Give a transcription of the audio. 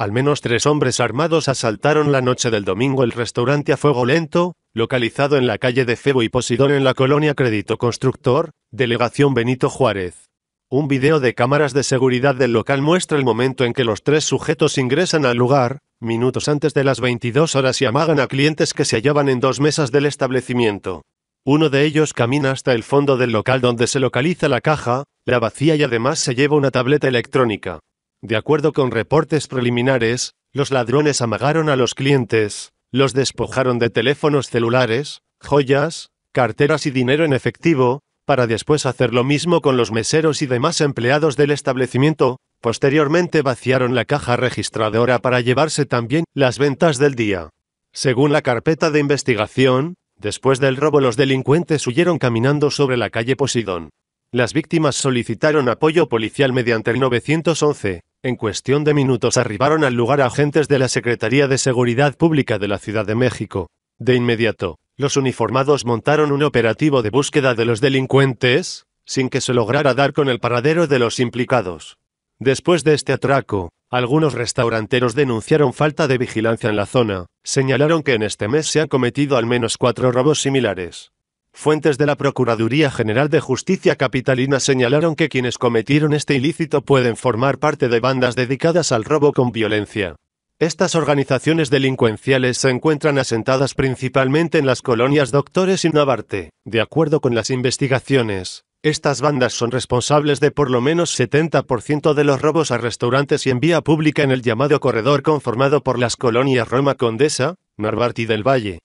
Al menos tres hombres armados asaltaron la noche del domingo el restaurante a fuego lento, localizado en la calle de Febo y Posidón en la colonia Crédito Constructor, delegación Benito Juárez. Un video de cámaras de seguridad del local muestra el momento en que los tres sujetos ingresan al lugar, minutos antes de las 22 horas y amagan a clientes que se hallaban en dos mesas del establecimiento. Uno de ellos camina hasta el fondo del local donde se localiza la caja, la vacía y además se lleva una tableta electrónica. De acuerdo con reportes preliminares, los ladrones amagaron a los clientes, los despojaron de teléfonos celulares, joyas, carteras y dinero en efectivo, para después hacer lo mismo con los meseros y demás empleados del establecimiento, posteriormente vaciaron la caja registradora para llevarse también las ventas del día. Según la carpeta de investigación, después del robo los delincuentes huyeron caminando sobre la calle Posidón. Las víctimas solicitaron apoyo policial mediante el 911, en cuestión de minutos arribaron al lugar agentes de la Secretaría de Seguridad Pública de la Ciudad de México. De inmediato, los uniformados montaron un operativo de búsqueda de los delincuentes, sin que se lograra dar con el paradero de los implicados. Después de este atraco, algunos restauranteros denunciaron falta de vigilancia en la zona, señalaron que en este mes se han cometido al menos cuatro robos similares. Fuentes de la Procuraduría General de Justicia Capitalina señalaron que quienes cometieron este ilícito pueden formar parte de bandas dedicadas al robo con violencia. Estas organizaciones delincuenciales se encuentran asentadas principalmente en las colonias Doctores y Navarte. De acuerdo con las investigaciones, estas bandas son responsables de por lo menos 70% de los robos a restaurantes y en vía pública en el llamado corredor conformado por las colonias Roma Condesa, Narvarte y del Valle,